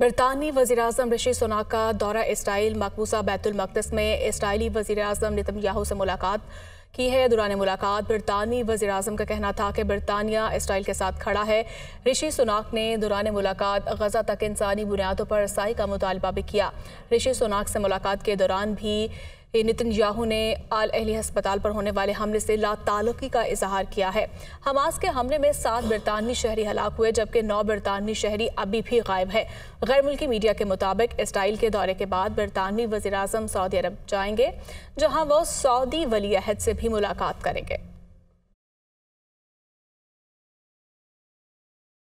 बरतानी वजी अजम ऋषि सुनाक का दौरा इसराइल मकबूसा बैतुलमकदस में इसराइली वजी अजम याहू से मुलाकात की है दौरान मुलाकात बरतानी वजी अजम का कहना था कि बरतानिया इसराइल के साथ खड़ा है ऋषि सुनाक ने दौरान मुलाकात गजा तक इंसानी बुनियादों पर रसाई का मुतालबा भी किया ऋषि सुनाक से मुलाकात के दौरान भी नितिन याहू ने आल अहली अस्पताल पर होने वाले हमले से लातालगी का इजहार किया है हमास के हमले में सात बरतानवी शहरी हलाक हुए जबकि नौ बरतानवी शहरी अभी भी गायब है गैर मुल्की मीडिया के मुताबिक इसराइल के दौरे के बाद बरतानवी वजी अजम सऊदी अरब जाएंगे जहाँ वो सऊदी वली अहद से भी मुलाकात करेंगे